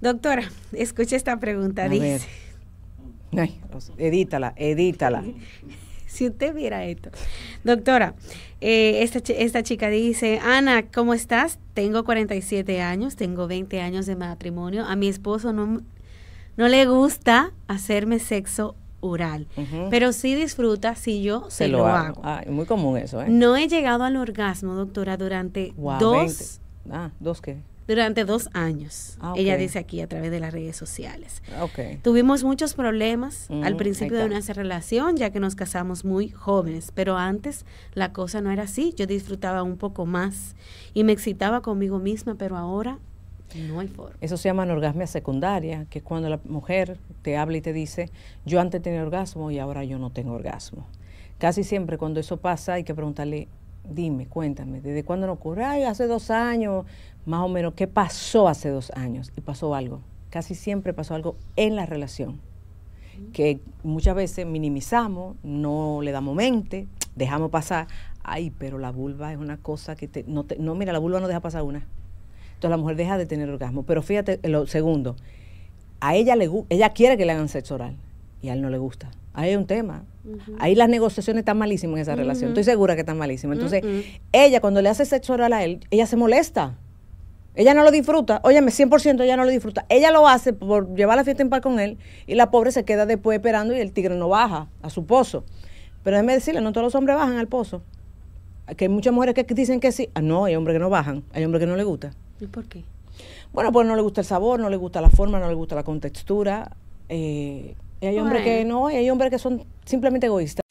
Doctora, escucha esta pregunta. dice. edítala, edítala. si usted viera esto. Doctora, eh, esta, esta chica dice, Ana, ¿cómo estás? Tengo 47 años, tengo 20 años de matrimonio. A mi esposo no, no le gusta hacerme sexo oral, pero sí disfruta si yo se, lo, hago. muy común eso, ¿eh? No he llegado al orgasmo, doctora, durante dos... Ah, dos qué? durante dos años. Ah, ella dice aquí a través de las redes sociales. Ah, Tuvimos muchos problemas al principio de nuestra relación, ya que nos casamos muy jóvenes, pero antes la cosa no era así. Yo disfrutaba un poco más y me excitaba conmigo misma, pero ahora no hay forma. Eso se llama anorgasmia secundaria, que es cuando la mujer te habla y te dice, yo antes tenía orgasmo y ahora yo no tengo orgasmo. Casi siempre cuando eso pasa hay que preguntarle, dime, cuéntame, ¿desde cuándo no ocurre? Ay, hace dos años, más o menos, ¿qué pasó hace dos años? Y pasó algo. Casi siempre pasó algo en la relación, que muchas veces minimizamos, no le damos mente, dejamos pasar. Ay, pero la vulva es una cosa que te, no, no, mira, la vulva no deja pasar una. Entonces la mujer deja de tener orgasmo. Pero fíjate, eh, lo segundo, a ella, le, ella quiere que le hagan sexo oral y a él no le gusta ahí hay un tema. Ahí las negociaciones están malísimas en esa relación. Estoy segura que están malísimas. Entonces, ella cuando le hace sexo oral a él, ella se molesta. Ella no lo disfruta. Óyeme, 100% ella no lo disfruta. Ella lo hace por llevar la fiesta en paz con él y la pobre se queda después esperando y el tigre no baja a su pozo. Pero déjeme decirle, no todos los hombres bajan al pozo. Que hay muchas mujeres que dicen que sí. Ah, no, hay hombres que no bajan. Hay hombres que no le gusta. ¿Y por qué? Bueno, pues no le gusta el sabor, no le gusta la forma, no le gusta la contextura. Eh, hay hombres que no, y hay hombres que son simplemente egoístas.